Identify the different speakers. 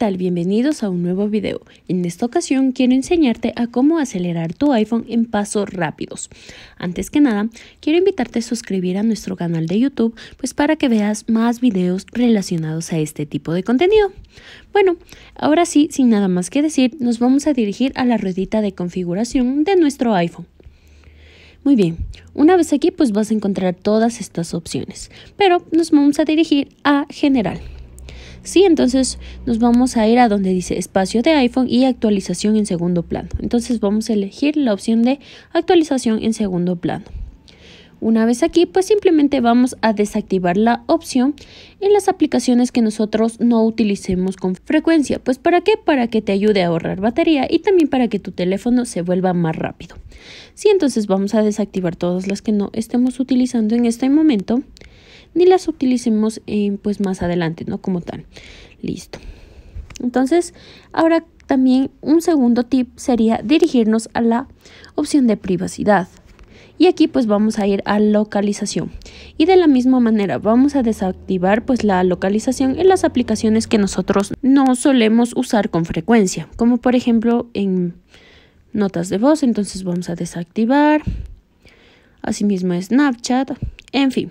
Speaker 1: tal? Bienvenidos a un nuevo video. En esta ocasión quiero enseñarte a cómo acelerar tu iPhone en pasos rápidos. Antes que nada, quiero invitarte a suscribir a nuestro canal de YouTube, pues para que veas más videos relacionados a este tipo de contenido. Bueno, ahora sí, sin nada más que decir, nos vamos a dirigir a la ruedita de configuración de nuestro iPhone. Muy bien, una vez aquí pues vas a encontrar todas estas opciones, pero nos vamos a dirigir a general. Sí, entonces nos vamos a ir a donde dice espacio de iPhone y actualización en segundo plano. Entonces vamos a elegir la opción de actualización en segundo plano. Una vez aquí, pues simplemente vamos a desactivar la opción en las aplicaciones que nosotros no utilicemos con frecuencia. Pues ¿para qué? Para que te ayude a ahorrar batería y también para que tu teléfono se vuelva más rápido. Sí, entonces vamos a desactivar todas las que no estemos utilizando en este momento ni las utilicemos eh, pues más adelante, ¿no? Como tal. Listo. Entonces, ahora también un segundo tip sería dirigirnos a la opción de privacidad. Y aquí pues vamos a ir a localización. Y de la misma manera vamos a desactivar pues la localización en las aplicaciones que nosotros no solemos usar con frecuencia. Como por ejemplo en notas de voz. Entonces vamos a desactivar. Asimismo Snapchat. En fin.